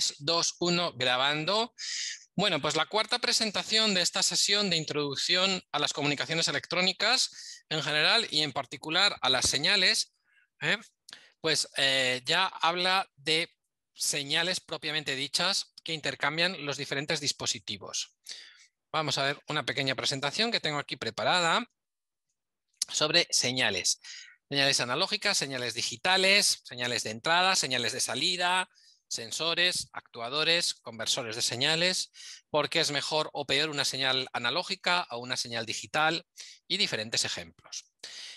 3, 2, 1, grabando. Bueno, pues la cuarta presentación de esta sesión de introducción a las comunicaciones electrónicas en general y en particular a las señales, ¿eh? pues eh, ya habla de señales propiamente dichas que intercambian los diferentes dispositivos. Vamos a ver una pequeña presentación que tengo aquí preparada sobre señales. Señales analógicas, señales digitales, señales de entrada, señales de salida, sensores, actuadores, conversores de señales, por qué es mejor o peor una señal analógica o una señal digital y diferentes ejemplos.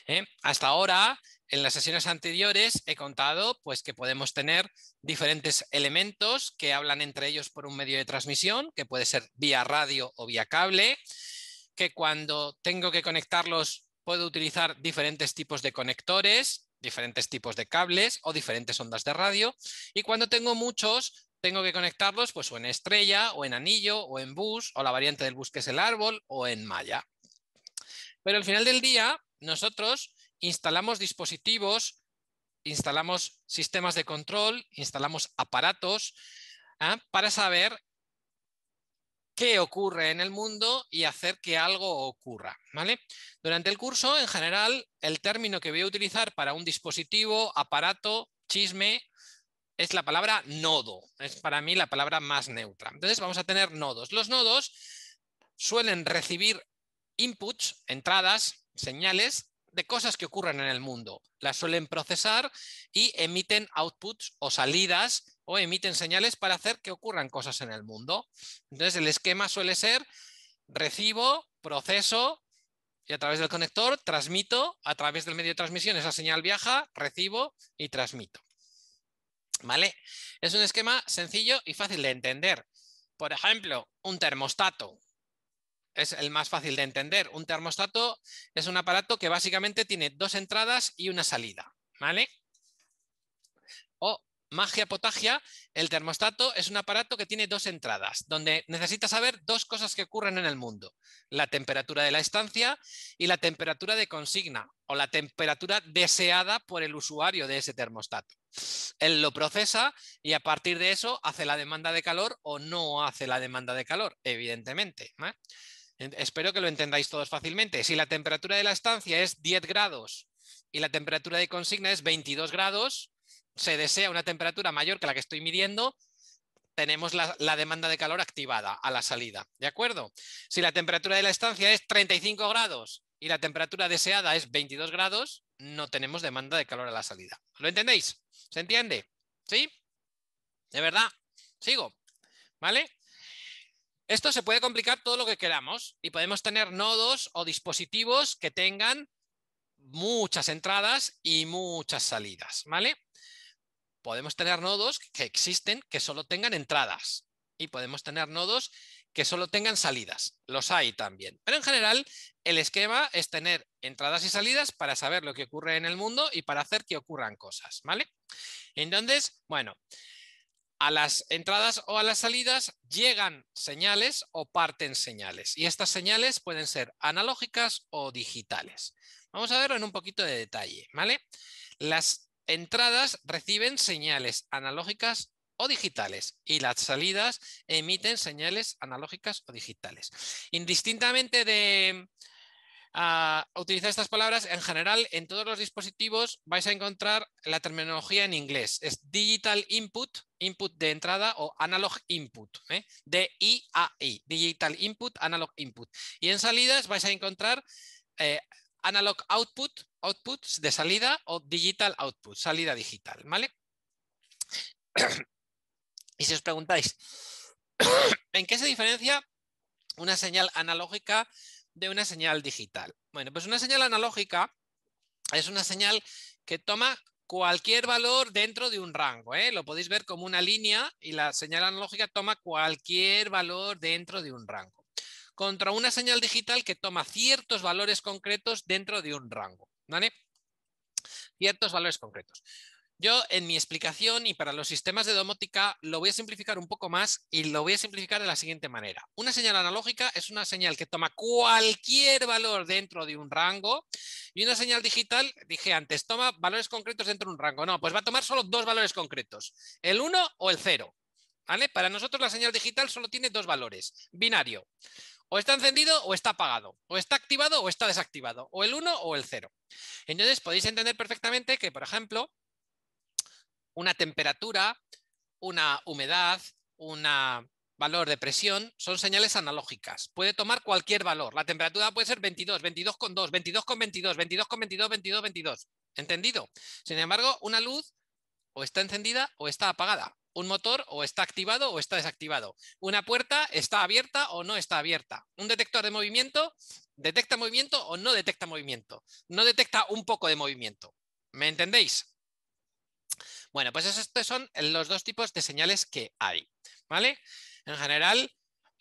¿eh? Hasta ahora, en las sesiones anteriores, he contado pues, que podemos tener diferentes elementos que hablan entre ellos por un medio de transmisión, que puede ser vía radio o vía cable, que cuando tengo que conectarlos puedo utilizar diferentes tipos de conectores, diferentes tipos de cables o diferentes ondas de radio. Y cuando tengo muchos, tengo que conectarlos pues, o en estrella, o en anillo, o en bus, o la variante del bus que es el árbol, o en malla. Pero al final del día, nosotros instalamos dispositivos, instalamos sistemas de control, instalamos aparatos ¿ah? para saber qué ocurre en el mundo y hacer que algo ocurra. ¿vale? Durante el curso, en general, el término que voy a utilizar para un dispositivo, aparato, chisme, es la palabra nodo. Es para mí la palabra más neutra. Entonces vamos a tener nodos. Los nodos suelen recibir inputs, entradas, señales de cosas que ocurren en el mundo. Las suelen procesar y emiten outputs o salidas o emiten señales para hacer que ocurran cosas en el mundo. Entonces el esquema suele ser recibo, proceso y a través del conector transmito, a través del medio de transmisión esa señal viaja, recibo y transmito. ¿Vale? Es un esquema sencillo y fácil de entender. Por ejemplo, un termostato. Es el más fácil de entender. Un termostato es un aparato que básicamente tiene dos entradas y una salida. ¿Vale? O magia potagia, el termostato es un aparato que tiene dos entradas, donde necesita saber dos cosas que ocurren en el mundo, la temperatura de la estancia y la temperatura de consigna o la temperatura deseada por el usuario de ese termostato. Él lo procesa y a partir de eso hace la demanda de calor o no hace la demanda de calor, evidentemente. ¿eh? Espero que lo entendáis todos fácilmente. Si la temperatura de la estancia es 10 grados y la temperatura de consigna es 22 grados, se desea una temperatura mayor que la que estoy midiendo, tenemos la, demanda de calor activada a la salida. ¿De acuerdo? Si la temperatura de la estancia es 35 grados y la temperatura deseada es 22 grados, no tenemos demanda de calor a la salida. ¿Lo entendéis? ¿Se entiende? ¿Sí? ¿De verdad? Sigo. ¿Vale? Esto se puede complicar todo lo que queramos y podemos tener nodos o dispositivos que tengan muchas entradas y muchas salidas. ¿Vale? Podemos tener nodos que existen que solo tengan entradas y podemos tener nodos que solo tengan salidas. Los hay también. Pero en general, el esquema es tener entradas y salidas para saber lo que ocurre en el mundo y para hacer que ocurran cosas, ¿vale? Entonces, bueno, a las entradas o a las salidas llegan señales o parten señales. Y estas señales pueden ser analógicas o digitales. Vamos a verlo en un poquito de detalle, ¿vale? Las entradas reciben señales analógicas o digitales y las salidas emiten señales analógicas o digitales. Indistintamente de ah, utilizar estas palabras, en general en todos los dispositivos vais a encontrar la terminología en inglés. Es digital input, input de entrada o analog input, ¿eh? de I a I, digital input, analog input. Y en salidas vais a encontrar eh, analog output, outputs de salida o digital output, salida digital, ¿vale? Y si os preguntáis, ¿en qué se diferencia una señal analógica de una señal digital? Bueno, pues una señal analógica es una señal que toma cualquier valor dentro de un rango. ¿eh? Lo podéis ver como una línea y la señal analógica toma cualquier valor dentro de un rango. Contra una señal digital que toma ciertos valores concretos dentro de un rango. ¿vale? Ciertos valores concretos. Yo en mi explicación y para los sistemas de domótica lo voy a simplificar un poco más y lo voy a simplificar de la siguiente manera. Una señal analógica es una señal que toma cualquier valor dentro de un rango y una señal digital, dije antes, toma valores concretos dentro de un rango. No, pues va a tomar solo dos valores concretos, el 1 o el 0. ¿Vale? Para nosotros la señal digital solo tiene dos valores, binario. O está encendido o está apagado. O está activado o está desactivado. O el 1 o el 0. Entonces podéis entender perfectamente que, por ejemplo, una temperatura, una humedad, un valor de presión son señales analógicas. Puede tomar cualquier valor. La temperatura puede ser 22, 22,2, 22,22, 22,22, 22, 22. ¿Entendido? Sin embargo, una luz o está encendida o está apagada. Un motor o está activado o está desactivado. Una puerta está abierta o no está abierta. Un detector de movimiento detecta movimiento o no detecta movimiento. No detecta un poco de movimiento. ¿Me entendéis? Bueno, pues estos son los dos tipos de señales que hay. ¿Vale? En general,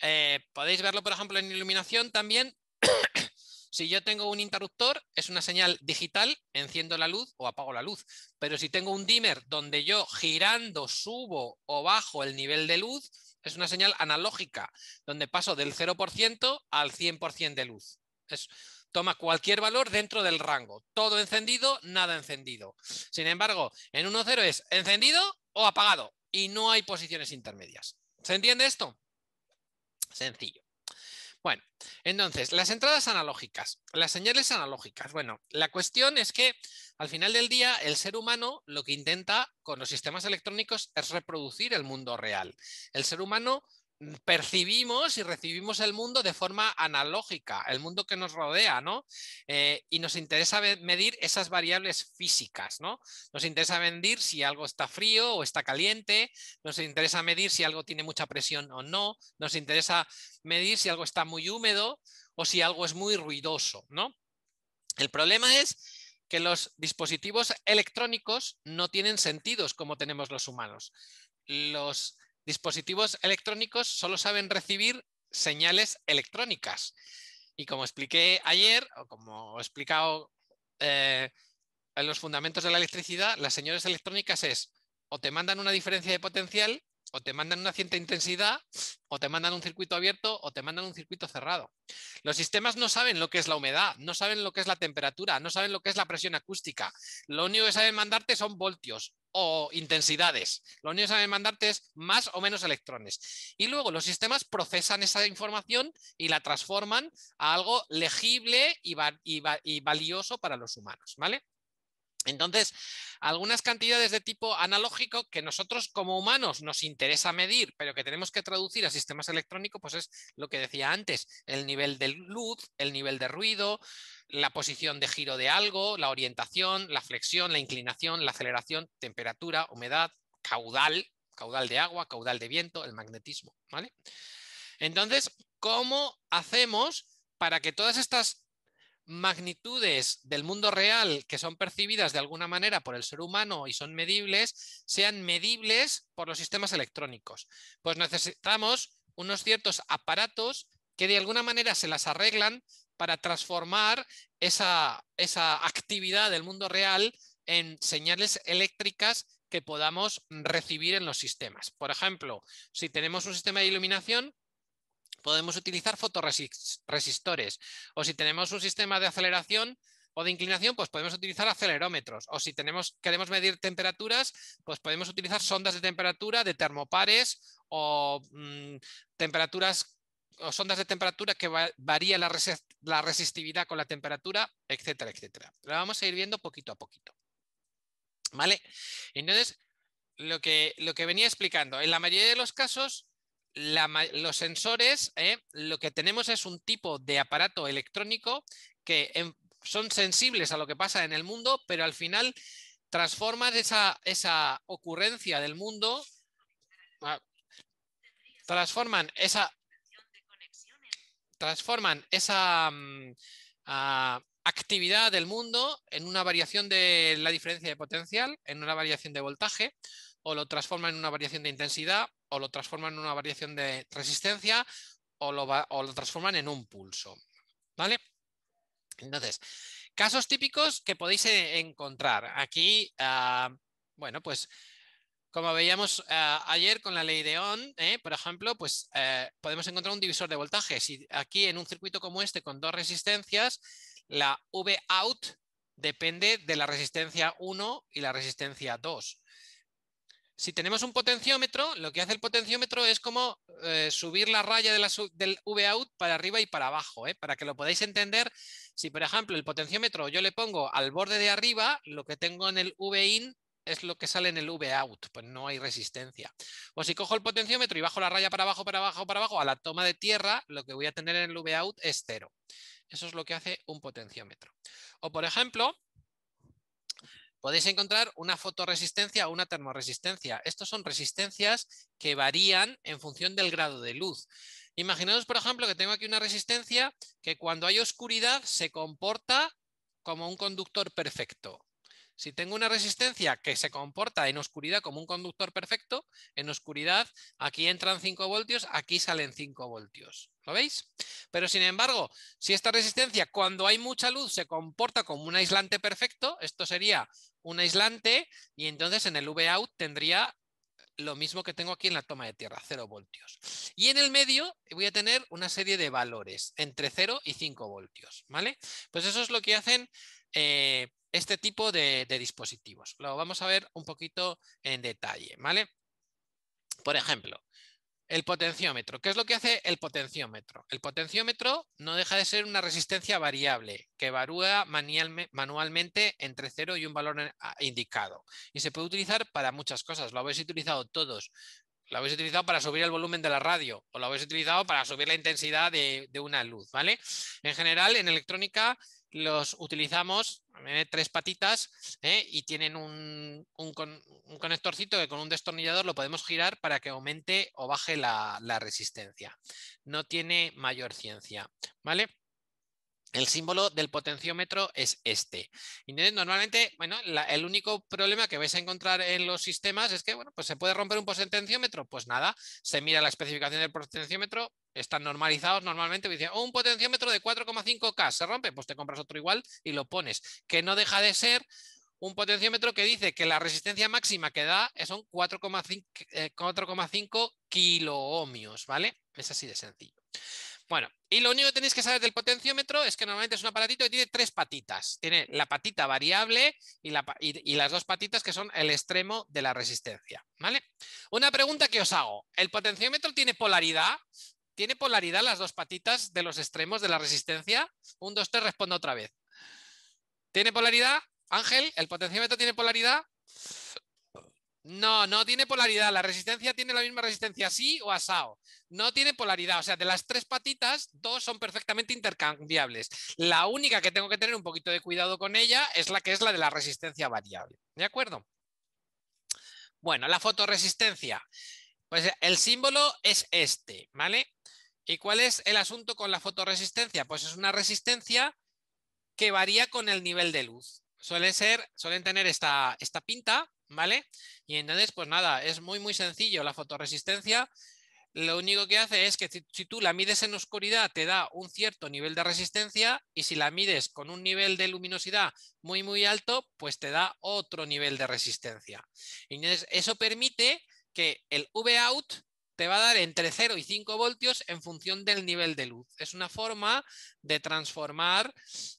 eh, podéis verlo, por ejemplo, en iluminación también. Si yo tengo un interruptor, es una señal digital, enciendo la luz o apago la luz. Pero si tengo un dimmer donde yo girando subo o bajo el nivel de luz, es una señal analógica, donde paso del 0% al 100% de luz. Es, toma cualquier valor dentro del rango. Todo encendido, nada encendido. Sin embargo, en 1.0 es encendido o apagado y no hay posiciones intermedias. ¿Se entiende esto? Sencillo. Bueno, entonces, las entradas analógicas, las señales analógicas. Bueno, la cuestión es que al final del día el ser humano lo que intenta con los sistemas electrónicos es reproducir el mundo real. El ser humano Mm, percibimos y recibimos el mundo de forma analógica, el mundo que nos rodea, ¿no? Eh, y nos interesa medir esas variables físicas, ¿no? Nos interesa medir si algo está frío o está caliente, nos interesa medir si algo tiene mucha presión o no, nos interesa medir si algo está muy húmedo o si algo es muy ruidoso, ¿no? El problema es que los dispositivos electrónicos no tienen sentidos como tenemos los humanos. Los dispositivos electrónicos solo saben recibir señales electrónicas. Y como expliqué ayer, o como he explicado eh, en los fundamentos de la electricidad, las señales electrónicas es o te mandan una diferencia de potencial, o te mandan una cierta intensidad, o te mandan un circuito abierto, o te mandan un circuito cerrado. Los sistemas no saben lo que es la humedad, no saben lo que es la temperatura, no saben lo que es la presión acústica. Lo único que saben mandarte son voltios, o intensidades. Lo único que saben mandarte es más o menos electrones. Y luego los sistemas procesan esa información y la transforman a algo legible y, y valioso para los humanos. ¿vale? Entonces, algunas cantidades de tipo analógico que nosotros como humanos nos interesa medir, pero que tenemos que traducir a sistemas electrónicos, pues es lo que decía antes, el nivel de luz, el nivel de ruido, la posición de giro de algo, la orientación, la flexión, la inclinación, la aceleración, temperatura, humedad, caudal, caudal de agua, caudal de viento, el magnetismo, ¿vale? Entonces, ¿cómo hacemos para que todas estas magnitudes del mundo real que son percibidas de alguna manera por el ser humano y son medibles, sean medibles por los sistemas electrónicos. Pues necesitamos unos ciertos aparatos que de alguna manera se las arreglan para transformar esa, esa actividad del mundo real en señales eléctricas que podamos recibir en los sistemas. Por ejemplo, si tenemos un sistema de iluminación, Podemos utilizar fotoresistores o si tenemos un sistema de aceleración o de inclinación, pues podemos utilizar acelerómetros. O si tenemos, queremos medir temperaturas, pues podemos utilizar sondas de temperatura de termopares o mm, temperaturas o sondas de temperatura que varía la, resistividad con la temperatura, etcétera, etcétera. Lo vamos a ir viendo poquito a poquito. ¿Vale? Entonces, lo que, lo que venía explicando, en la mayoría de los casos, los sensores, ¿eh? lo que tenemos es un tipo de aparato electrónico que son sensibles a lo que pasa en el mundo, pero al final transforman esa, ocurrencia del mundo, ah, transforman esa, transforman esa mm, ah, actividad del mundo en una variación de la diferencia de potencial, en una variación de voltaje, o lo transforman en una variación de intensidad, o lo transforman en una variación de resistencia o lo, o lo transforman en un pulso. ¿Vale? Entonces, casos típicos que podéis eh, encontrar. Aquí, ah, bueno, pues como veíamos ah, ayer con la ley de ON, eh, por ejemplo, pues eh, podemos encontrar un divisor de voltaje. Si aquí en un circuito como este con dos resistencias, la V out depende de la resistencia 1 y la resistencia 2. Si tenemos un potenciómetro, lo que hace el potenciómetro es como eh, subir la raya de la, del VOUT para arriba y para abajo, ¿eh? para que lo podáis entender. Si, por ejemplo, el potenciómetro yo le pongo al borde de arriba, lo que tengo en el VIN es lo que sale en el V out. pues no hay resistencia. O si cojo el potenciómetro y bajo la raya para abajo, para abajo, para abajo, a la toma de tierra, lo que voy a tener en el V out es cero. Eso es lo que hace un potenciómetro. O, por ejemplo, podéis encontrar una fotoresistencia o una termoresistencia. Estos son resistencias que varían en función del grado de luz. Imaginaos, por ejemplo, que tengo aquí una resistencia que cuando hay oscuridad se comporta como un conductor perfecto. Si tengo una resistencia que se comporta en oscuridad como un conductor perfecto, en oscuridad aquí entran 5 voltios, aquí salen 5 voltios. ¿Lo veis? Pero sin embargo, si esta resistencia cuando hay mucha luz se comporta como un aislante perfecto, esto sería un aislante y entonces en el out tendría lo mismo que tengo aquí en la toma de tierra, 0 voltios. Y en el medio voy a tener una serie de valores entre 0 y 5 voltios, ¿vale? Pues eso es lo que hacen eh, este tipo de, dispositivos. Lo vamos a ver un poquito en detalle, ¿vale? Por ejemplo, el potenciómetro. ¿Qué es lo que hace el potenciómetro? El potenciómetro no deja de ser una resistencia variable que varúa manualmente entre cero y un valor eh, indicado. Y se puede utilizar para muchas cosas. Lo habéis utilizado todos Lo habéis utilizado para subir el volumen de la radio o lo habéis utilizado para subir la intensidad de, de, una luz, ¿vale? En general, en electrónica los utilizamos, eh, tres patitas, eh, y tienen un, conectorcito que con un destornillador lo podemos girar para que aumente o baje la, resistencia. No tiene mayor ciencia, ¿vale? El símbolo del potenciómetro es este. normalmente, bueno, el único problema que vais a encontrar en los sistemas es que, pues se puede romper un potenciómetro. Pues nada, se mira la especificación del potenciómetro, están normalizados normalmente, pues oh, un potenciómetro de 4,5K se rompe, pues te compras otro igual y lo pones, que no deja de ser un potenciómetro que dice que la resistencia máxima que da son 4,5 kilo ohmios, ¿vale? Es así de sencillo. Bueno, y lo único que tenéis que saber del potenciómetro es que normalmente es un aparatito que tiene tres patitas. Tiene la patita variable y, y, las dos patitas que son el extremo de la resistencia. ¿vale? Una pregunta que os hago. ¿El potenciómetro tiene polaridad? tiene polaridad las dos patitas de los extremos de la resistencia. Un, 2, 3, respondo otra vez. ¿Tiene polaridad? Ángel, ¿el potenciómetro tiene polaridad? No, no tiene polaridad. La resistencia tiene la misma resistencia así o asado. No tiene polaridad. O sea, de las tres patitas, dos son perfectamente intercambiables. La única que tengo que tener un poquito de cuidado con ella es la que es la de la resistencia variable. ¿De acuerdo? Bueno, la fotoresistencia. Pues el símbolo es este, ¿vale? ¿Y cuál es el asunto con la fotoresistencia? Pues es una resistencia que varía con el nivel de luz. Suelen ser, suelen tener esta, esta pinta, ¿vale? Y entonces, pues nada, es muy, muy sencillo la fotoresistencia. Lo único que hace es que si, tú la mides en oscuridad te da un cierto nivel de resistencia y si la mides con un nivel de luminosidad muy, muy alto, pues te da otro nivel de resistencia. Y entonces, eso permite que el V-out te va a dar entre 0 y 5 voltios en función del nivel de luz. Es una forma de transformar, es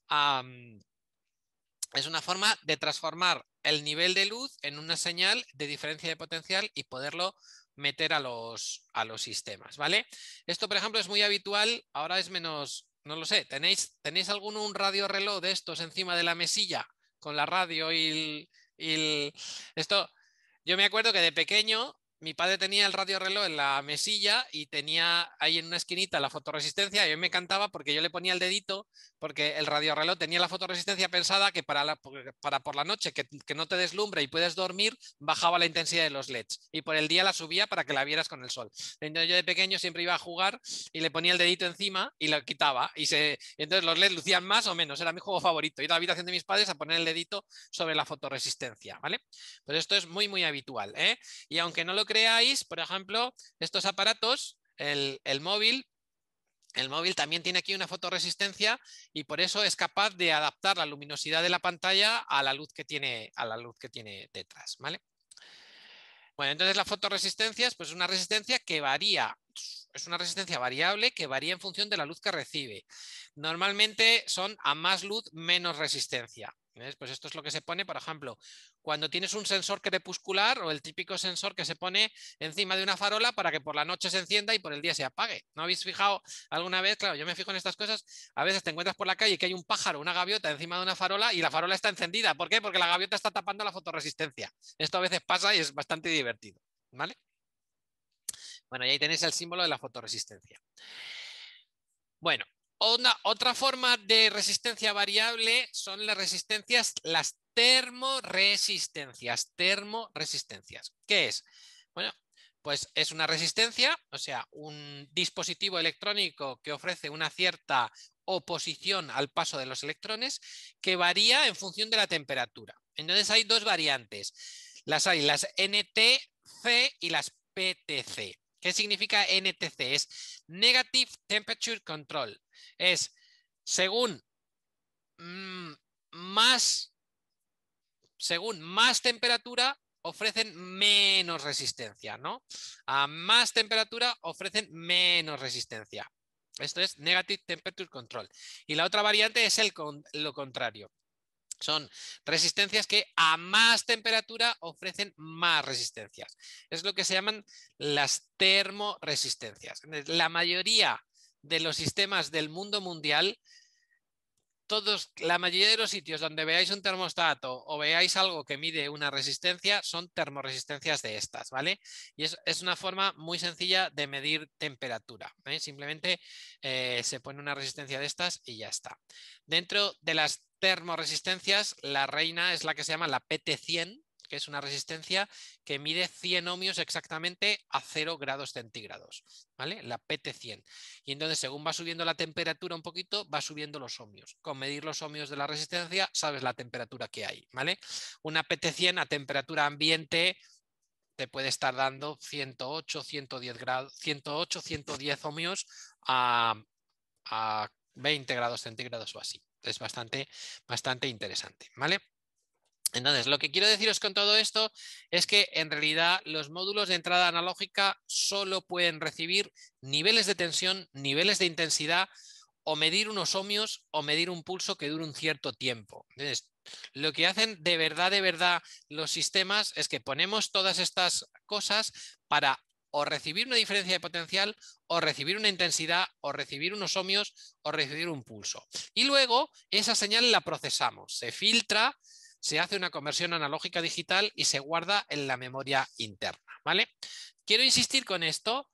una forma de transformar el nivel de luz en una señal de diferencia de potencial y poderlo meter a los, a los sistemas, ¿vale? Esto, por ejemplo, es muy habitual, ahora es menos, no lo sé, ¿tenéis, tenéis algún un radio reloj de estos encima de la mesilla con la radio y y Esto, yo me acuerdo que de pequeño mi padre tenía el radio reloj en la mesilla y tenía ahí en una esquinita la fotoresistencia y a mí me encantaba porque yo le ponía el dedito porque el radio reloj tenía la fotoresistencia pensada que para, para por la noche que, no te deslumbre y puedes dormir bajaba la intensidad de los LEDs y por el día la subía para que la vieras con el sol. Entonces yo de pequeño siempre iba a jugar y le ponía el dedito encima y lo quitaba y se, entonces los LEDs lucían más o menos, era mi juego favorito, y a la habitación de mis padres a poner el dedito sobre la fotoresistencia ¿vale? pero pues esto es muy muy habitual, ¿eh? Y aunque no lo creáis, por ejemplo, estos aparatos, el, móvil, el móvil también tiene aquí una fotoresistencia y por eso es capaz de adaptar la luminosidad de la pantalla a la luz que tiene, a la luz que tiene detrás. ¿vale? Bueno, entonces la fotoresistencia pues, es pues, una resistencia que varía. Es una resistencia variable que varía en función de la luz que recibe. Normalmente son a más luz menos resistencia. Pues esto es lo que se pone, por ejemplo, cuando tienes un sensor crepuscular o el típico sensor que se pone encima de una farola para que por la noche se encienda y por el día se apague. ¿No habéis fijado alguna vez? Claro, yo me fijo en estas cosas. A veces te encuentras por la calle que hay un pájaro, una gaviota encima de una farola y la farola está encendida. ¿Por qué? Porque la gaviota está tapando la fotoresistencia. Esto a veces pasa y es bastante divertido. ¿Vale? Bueno, y ahí tenéis el símbolo de la fotoresistencia. Bueno, otra forma de resistencia variable son las resistencias, las termoresistencias. Termoresistencias. ¿Qué es? Bueno, pues es una resistencia, o sea, un dispositivo electrónico que ofrece una cierta oposición al paso de los electrones que varía en función de la temperatura. Entonces hay dos variantes. Las hay las NTC y las PTC. ¿Qué significa NTC? Es Negative Temperature Control es según mm, más, según más temperatura, ofrecen menos resistencia, ¿no? A más temperatura ofrecen menos resistencia. Esto es Negative Temperature Control. Y la otra variante es lo contrario. Son resistencias que a más temperatura ofrecen más resistencias. Es lo que se llaman las termoresistencias. La mayoría de los sistemas del mundo mundial, todos, la mayoría de los sitios donde veáis un termostato o veáis algo que mide una resistencia son termoresistencias de estas, ¿vale? Y es, una forma muy sencilla de medir temperatura. ¿eh? Simplemente eh, se pone una resistencia de estas y ya está. Dentro de las termoresistencias, la reina es la que se llama la PT100, que es una resistencia que mide 100 ohmios exactamente a 0 grados centígrados, ¿vale? La PT100. Y entonces, según va subiendo la temperatura un poquito, va subiendo los ohmios. Con medir los ohmios de la resistencia, sabes la temperatura que hay, ¿vale? Una PT100 a temperatura ambiente te puede estar dando 108, 110 grados, 108, 110 ohmios a, 20 grados centígrados o así. Es bastante, bastante interesante, ¿vale? Entonces, lo que quiero deciros con todo esto es que en realidad los módulos de entrada analógica solo pueden recibir niveles de tensión, niveles de intensidad o medir unos ohmios o medir un pulso que dure un cierto tiempo. Entonces, lo que hacen de verdad, de verdad los sistemas es que ponemos todas estas cosas para o recibir una diferencia de potencial, o recibir una intensidad, o recibir unos ohmios, o recibir un pulso. Y luego esa señal la procesamos, se filtra, se hace una conversión analógica digital y se guarda en la memoria interna. ¿vale? Quiero insistir con esto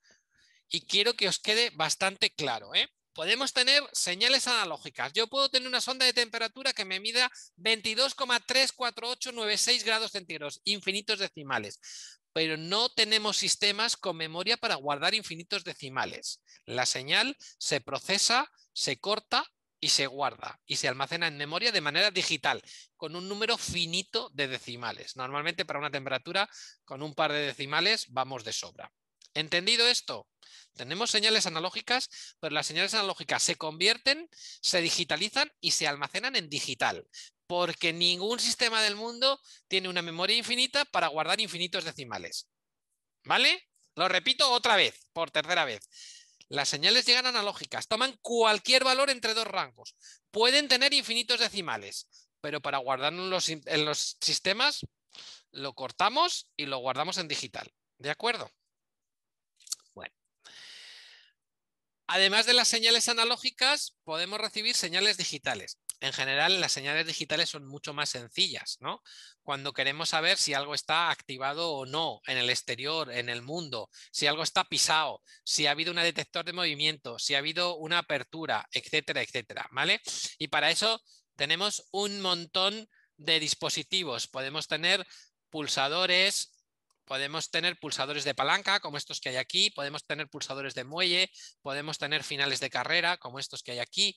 y quiero que os quede bastante claro. ¿eh? Podemos tener señales analógicas. Yo puedo tener una sonda de temperatura que me mida 22,34896 grados centígrados, infinitos decimales pero no tenemos sistemas con memoria para guardar infinitos decimales. La señal se procesa, se corta y se guarda y se almacena en memoria de manera digital, con un número finito de decimales. Normalmente para una temperatura con un par de decimales vamos de sobra. ¿Entendido esto? Tenemos señales analógicas, pero las señales analógicas se convierten, se digitalizan y se almacenan en digital, porque ningún sistema del mundo tiene una memoria infinita para guardar infinitos decimales. ¿Vale? Lo repito otra vez, por tercera vez las señales llegan analógicas, toman cualquier valor entre dos rangos. Pueden tener infinitos decimales, pero para guardarlo en los, en los sistemas lo cortamos y lo guardamos en digital. ¿De acuerdo? Bueno. Además de las señales analógicas, podemos recibir señales digitales en general las señales digitales son mucho más sencillas, ¿no? Cuando queremos saber si algo está activado o no en el exterior, en el mundo, si algo está pisado, si ha habido un detector de movimiento, si ha habido una apertura, etcétera, etcétera, ¿vale? Y para eso tenemos un montón de dispositivos. Podemos tener pulsadores, Podemos tener pulsadores de palanca, como estos que hay aquí, podemos tener pulsadores de muelle, podemos tener finales de carrera, como estos que hay aquí,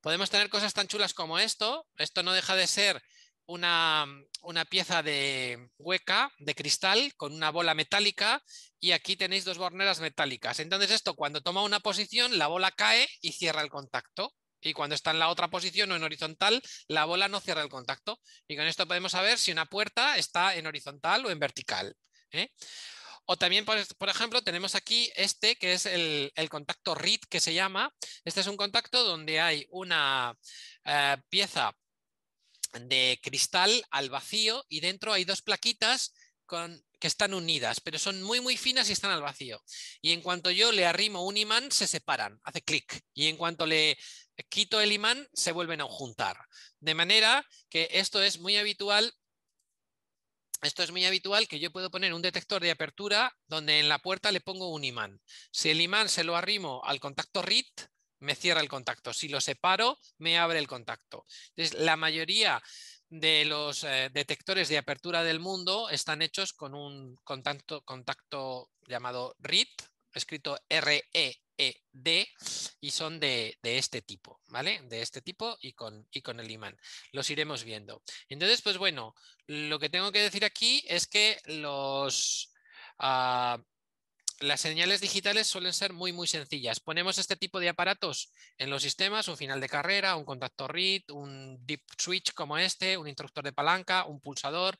podemos tener cosas tan chulas como esto. Esto no deja de ser una, pieza de hueca, de cristal, con una bola metálica y aquí tenéis dos borneras metálicas. Entonces esto cuando toma una posición, la bola cae y cierra el contacto. Y cuando está en la otra posición o en horizontal, la bola no cierra el contacto. Y con esto podemos saber si una puerta está en horizontal o en vertical. ¿eh? O también, por, ejemplo, tenemos aquí este, que es el, contacto RIT que se llama. Este es un contacto donde hay una eh, pieza de cristal al vacío y dentro hay dos plaquitas que están unidas, pero son muy, muy finas y están al vacío. Y en cuanto yo le arrimo un imán, se separan, hace clic. Y en cuanto le quito el imán, se vuelven a juntar. De manera que esto es muy habitual esto es muy habitual que yo puedo poner un detector de apertura donde en la puerta le pongo un imán. Si el imán se lo arrimo al contacto RIT, me cierra el contacto. Si lo separo, me abre el contacto. Entonces, la mayoría de los eh, detectores de apertura del mundo están hechos con un contacto, llamado RIT, escrito r R-E. E, y son de, este tipo, ¿vale? De este tipo y con, el imán. Los iremos viendo. Entonces, pues bueno, lo que tengo que decir aquí es que ah, las señales digitales suelen ser muy, muy sencillas. Ponemos este tipo de aparatos en los sistemas, un final de carrera, un contacto read, un deep switch como este, un interruptor de palanca, un pulsador,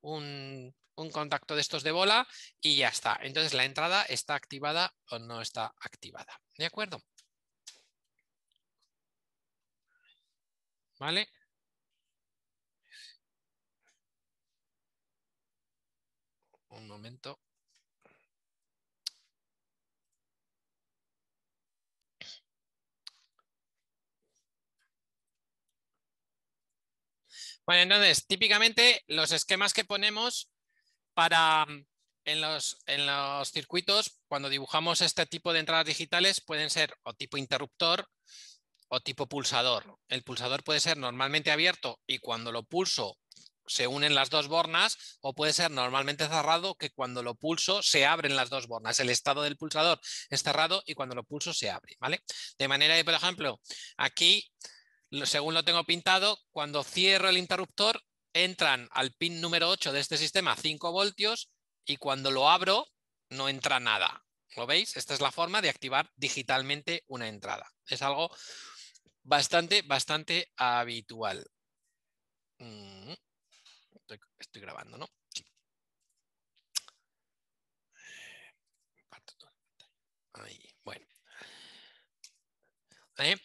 un un contacto de estos de bola y ya está. Entonces la entrada está activada o no está activada. ¿De acuerdo? ¿Vale? Un momento. Bueno, entonces, típicamente los esquemas que ponemos para mm, en los, en los circuitos, cuando dibujamos este tipo de entradas digitales, pueden ser o tipo interruptor o tipo pulsador. El pulsador puede ser normalmente abierto y cuando lo pulso se unen las dos bornas o puede ser normalmente cerrado que cuando lo pulso se abren las dos bornas. El estado del pulsador es cerrado y cuando lo pulso se abre. ¿vale? De manera que, por ejemplo, aquí, según lo tengo pintado, cuando cierro el interruptor entran al pin número 8 de este sistema 5 voltios y cuando lo abro no entra nada. ¿Lo veis? Esta es la forma de activar digitalmente una entrada. Es algo bastante, bastante habitual. Mm, estoy, grabando, ¿no? bueno. ¿Eh?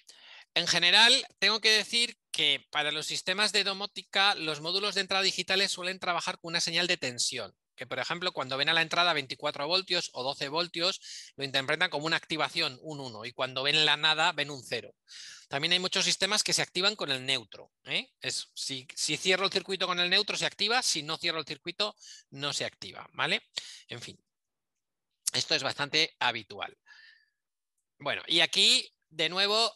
En general, tengo que decir que para los sistemas de domótica los módulos de entrada digitales suelen trabajar con una señal de tensión, que por ejemplo cuando ven a la entrada 24 voltios o 12 voltios lo interpretan como una activación, un 1, y cuando ven la nada ven un 0. También hay muchos sistemas que se activan con el neutro. ¿eh? Es, si, si, cierro el circuito con el neutro se activa, si no cierro el circuito no se activa. ¿vale? En fin, esto es bastante habitual. Bueno, y aquí de nuevo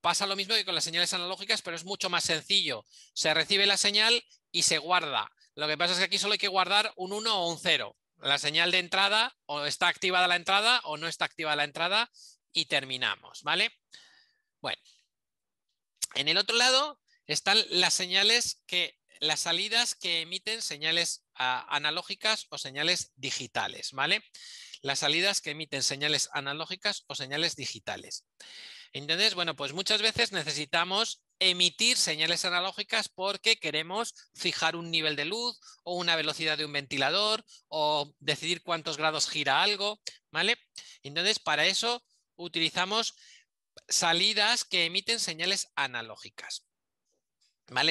Pasa lo mismo que con las señales analógicas, pero es mucho más sencillo. Se recibe la señal y se guarda. Lo que pasa es que aquí solo hay que guardar un 1 o un 0. La señal de entrada o está activada la entrada o no está activada la entrada y terminamos, ¿vale? Bueno, en el otro lado están las señales que las salidas que emiten señales ah, analógicas o señales digitales, ¿vale? Las salidas que emiten señales analógicas o señales digitales. Entonces, bueno, pues muchas veces necesitamos emitir señales analógicas porque queremos fijar un nivel de luz o una velocidad de un ventilador o decidir cuántos grados gira algo, ¿vale? Entonces, para eso utilizamos salidas que emiten señales analógicas.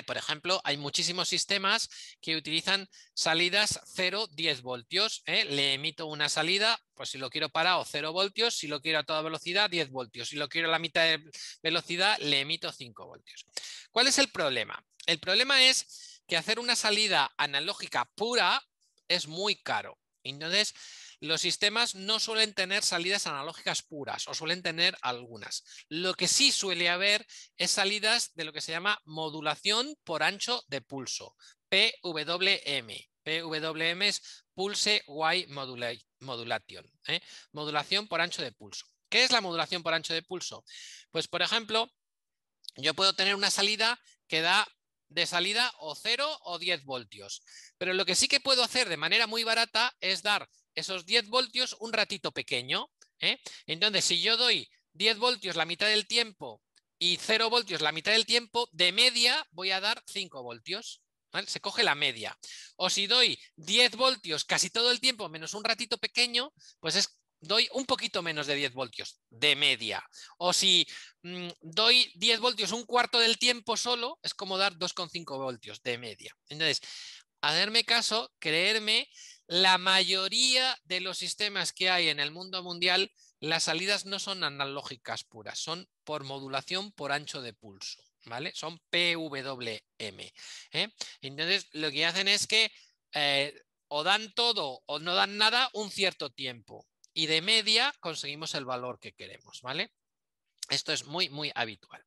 Por ejemplo, hay muchísimos sistemas que utilizan salidas 0, 10 voltios. ¿eh? Le emito una salida, pues si lo quiero parado, 0 voltios. Si lo quiero a toda velocidad, 10 voltios. Si lo quiero a la mitad de velocidad, le emito 5 voltios. ¿Cuál es el problema? El problema es que hacer una salida analógica pura es muy caro. Entonces, los sistemas no suelen tener salidas analógicas puras o suelen tener algunas. Lo que sí suele haber es salidas de lo que se llama modulación por ancho de pulso, PWM. PWM es Pulse Y Modulation, ¿eh? modulación por ancho de pulso. ¿Qué es la modulación por ancho de pulso? Pues, por ejemplo, yo puedo tener una salida que da de salida o 0 o 10 voltios. Pero lo que sí que puedo hacer de manera muy barata es dar esos 10 voltios un ratito pequeño. ¿eh? Entonces, si yo doy 10 voltios la mitad del tiempo y 0 voltios la mitad del tiempo, de media voy a dar 5 voltios. Se coge la media. O si doy 10 voltios casi todo el tiempo menos un ratito pequeño, pues es doy un poquito menos de 10 voltios de media. O si mm, doy 10 voltios un cuarto del tiempo solo, es como dar 2,5 voltios de media. Entonces, hacerme caso, creerme la mayoría de los sistemas que hay en el mundo mundial, las salidas no son analógicas puras, son por modulación por ancho de pulso, ¿vale? Son PWM. ¿eh? Entonces, lo que hacen es que eh, o dan todo o no dan nada un cierto tiempo y de media conseguimos el valor que queremos, ¿vale? Esto es muy, muy habitual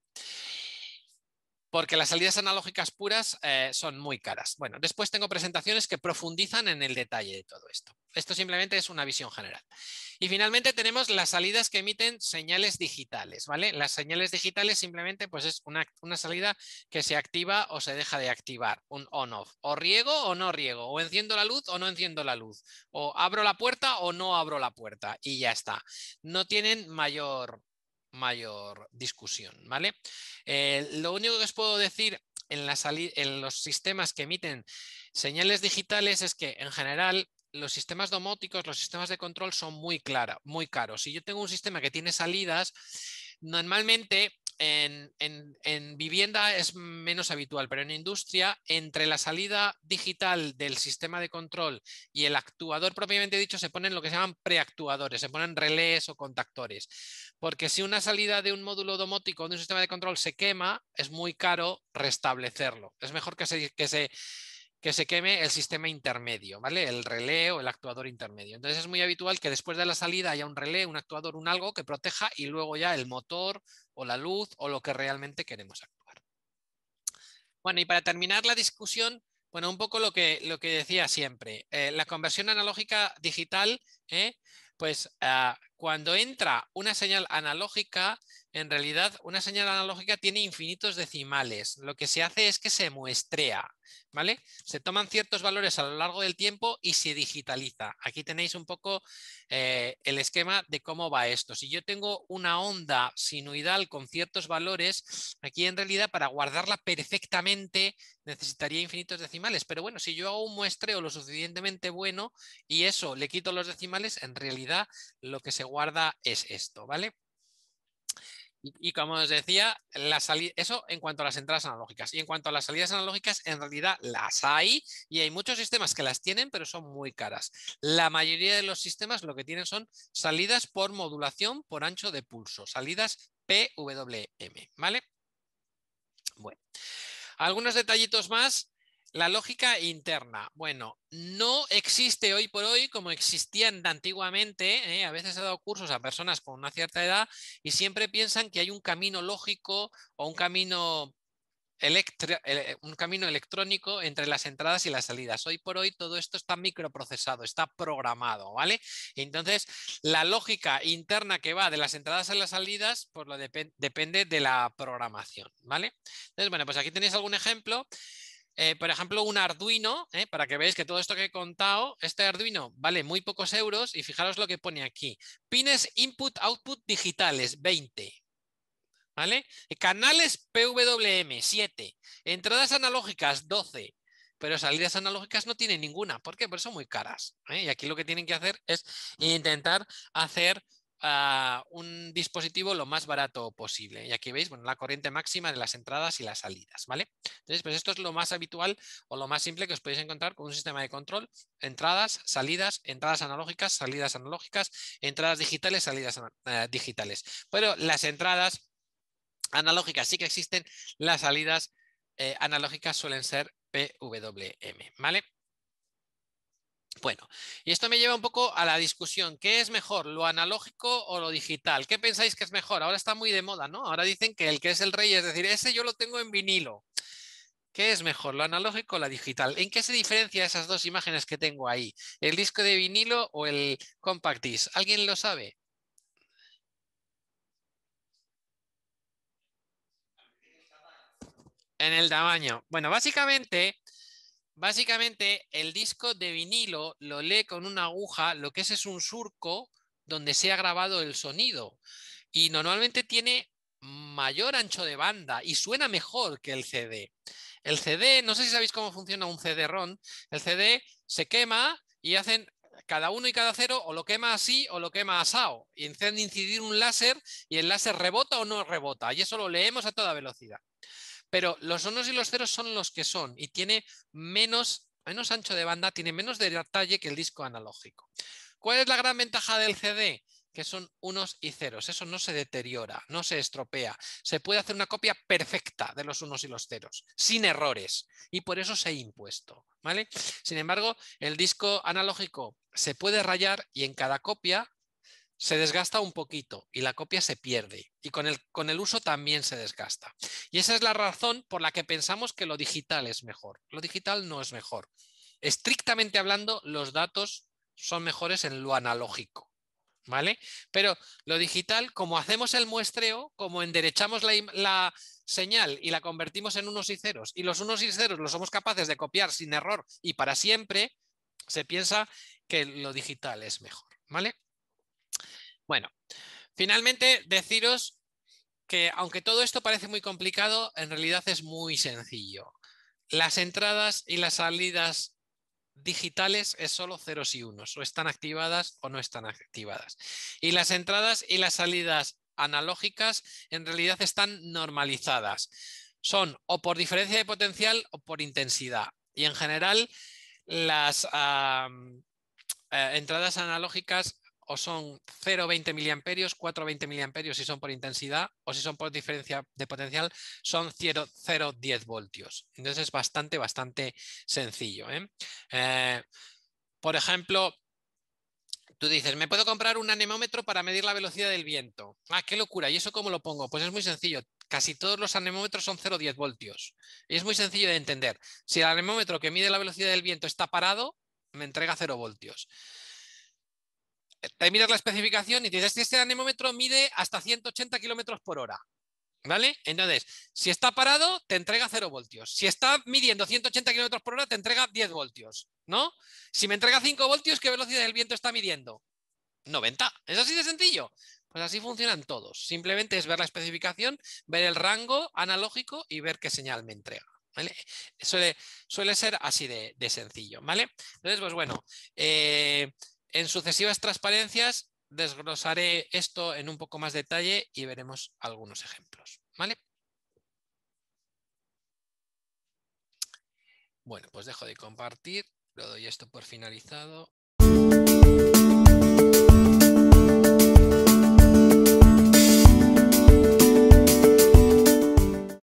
porque las salidas analógicas puras eh, son muy caras. Bueno, después tengo presentaciones que profundizan en el detalle de todo esto. Esto simplemente es una visión general. Y finalmente tenemos las salidas que emiten señales digitales, ¿vale? Las señales digitales simplemente pues es una salida que se activa o se deja de activar, un on-off, o riego o no riego, o enciendo la luz o no enciendo la luz, o abro la puerta o no abro la puerta y ya está. No tienen mayor, mayor discusión, ¿vale? Eh, lo único que os puedo decir en, la en los sistemas que emiten señales digitales es que en general los sistemas domóticos, los sistemas de control son muy, clara, muy caros. Si yo tengo un sistema que tiene salidas, normalmente en, vivienda es menos habitual, pero en industria, entre la salida digital del sistema de control y el actuador propiamente dicho, se ponen lo que se llaman preactuadores, se ponen relés o contactores. Porque si una salida de un módulo domótico o de un sistema de control se quema, es muy caro restablecerlo. Es mejor que se que se queme el sistema intermedio, ¿vale? El relé o el actuador intermedio. Entonces es muy habitual que después de la salida haya un relé, un actuador, un algo que proteja y luego ya el motor o la luz o lo que realmente queremos actuar. Bueno, y para terminar la discusión, bueno, un poco lo que, lo que decía siempre, eh, la conversión analógica digital, ¿eh? pues ah, cuando entra una señal analógica, en realidad una señal analógica tiene infinitos decimales. Lo que se hace es que se muestrea, ¿vale? Se toman ciertos valores a lo largo del tiempo y se digitaliza. Aquí tenéis un poco eh, el esquema de cómo va esto. Si yo tengo una onda sinuidal con ciertos valores, aquí en realidad para guardarla perfectamente necesitaría infinitos decimales. Pero bueno, si yo hago un muestreo lo suficientemente bueno y eso le quito los decimales, en realidad lo que se guarda es esto, ¿vale? Y, como os decía, la eso en cuanto a las entradas analógicas. Y en cuanto a las salidas analógicas, en realidad las hay y hay muchos sistemas que las tienen, pero son muy caras. La mayoría de los sistemas lo que tienen son salidas por modulación por ancho de pulso, salidas PWM, ¿vale? Bueno, algunos detallitos más la lógica interna. Bueno, no existe hoy por hoy como existían antiguamente. ¿eh? A veces he dado cursos a personas con una cierta edad y siempre piensan que hay un camino lógico o un camino, eh, un camino electrónico entre las entradas y las salidas. Hoy por hoy todo esto está microprocesado, está programado, ¿vale? Entonces, la lógica interna que va de las entradas a las salidas, por pues lo depende de la programación, ¿vale? Entonces, bueno, pues aquí tenéis algún ejemplo. Eh, por ejemplo, un Arduino, eh, para que veáis que todo esto que he contado, este Arduino vale muy pocos euros y fijaros lo que pone aquí. Pines input-output digitales, 20. ¿Vale? Canales PWM, 7. Entradas analógicas, 12 pero salidas analógicas no tienen ninguna. ¿Por qué? Porque son muy caras. ¿eh? Y aquí lo que tienen que hacer es intentar hacer un dispositivo lo más barato posible. Y aquí veis, bueno, la corriente máxima de las entradas y las salidas, ¿vale? Entonces, pues esto es lo más habitual o lo más simple que os podéis encontrar con un sistema de control. Entradas, salidas, entradas analógicas, salidas analógicas, entradas digitales, salidas eh, digitales. Pero las entradas analógicas sí que existen, las salidas eh, analógicas suelen ser PWM, ¿vale? Bueno, y esto me lleva un poco a la discusión, ¿qué es mejor, lo analógico o lo digital? ¿Qué pensáis que es mejor? Ahora está muy de moda, ¿no? Ahora dicen que el que es el rey, es decir, ese yo lo tengo en vinilo. ¿Qué es mejor, lo analógico o la digital? ¿En qué se diferencia esas dos imágenes que tengo ahí? ¿El disco de vinilo o el compact disc? ¿Alguien lo sabe? En el tamaño. Bueno, básicamente Básicamente, el disco de vinilo lo lee con una aguja, lo que es es un surco donde se ha grabado el sonido. Y normalmente tiene mayor ancho de banda y suena mejor que el CD. El CD, no sé si sabéis cómo funciona un cd ron, el CD se quema y hacen cada uno y cada cero o lo quema así o lo quema asado. Y enciende incidir un láser y el láser rebota o no rebota. Y eso lo leemos a toda velocidad. Pero los unos y los ceros son los que son y tiene menos, ancho de banda, tiene menos detalle que el disco analógico. ¿Cuál es la gran ventaja del CD? que son unos y ceros. Eso no se deteriora, no se estropea. Se puede hacer una copia perfecta de los unos y los ceros, sin errores. Y por eso se ha impuesto. ¿vale? Sin embargo, el disco analógico se puede rayar y en cada copia se desgasta un poquito y la copia se pierde y con el, con el uso también se desgasta. Y esa es la razón por la que pensamos que lo digital es mejor. Lo digital no es mejor. Estrictamente hablando, los datos son mejores en lo analógico. ¿Vale? Pero lo digital, como hacemos el muestreo, como enderechamos la, la, señal y la convertimos en unos y ceros, y los unos y ceros los somos capaces de copiar sin error y para siempre, se piensa que lo digital es mejor, ¿vale? Bueno, finalmente deciros que aunque todo esto parece muy complicado, en realidad es muy sencillo. Las entradas y las salidas digitales es solo ceros y unos, o están activadas o no están activadas. Y las entradas y las salidas analógicas en realidad están normalizadas. Son o por diferencia de potencial o por intensidad. Y en general las eh, entradas analógicas o son 0,20 miliamperios, 4,20 miliamperios si son por intensidad o si son por diferencia de potencial, son 0,10 voltios. Entonces es bastante, bastante sencillo. ¿eh? Eh, por ejemplo, tú dices, me puedo comprar un anemómetro para medir la velocidad del viento. Ah, qué locura. ¿Y eso cómo lo pongo? Pues es muy sencillo. Casi todos los anemómetros son 0,10 voltios. Y es muy sencillo de entender. Si el anemómetro que mide la velocidad del viento está parado, me entrega 0 voltios te miras la especificación y dices que este anemómetro mide hasta 180 kilómetros por hora. ¿Vale? Entonces, si está parado, te entrega 0 voltios. Si está midiendo 180 km por hora, te entrega 10 voltios. ¿No? Si me entrega 5 voltios, ¿qué velocidad del viento está midiendo? 90. ¿Es así de sencillo? Pues así funcionan todos. Simplemente es ver la especificación, ver el rango analógico y ver qué señal me entrega. ¿Vale? Suele, suele, ser así de, sencillo, ¿vale? Entonces, pues bueno, eh, en sucesivas transparencias desglosaré esto en un poco más detalle y veremos algunos ejemplos. ¿vale? Bueno, pues dejo de compartir, lo doy esto por finalizado.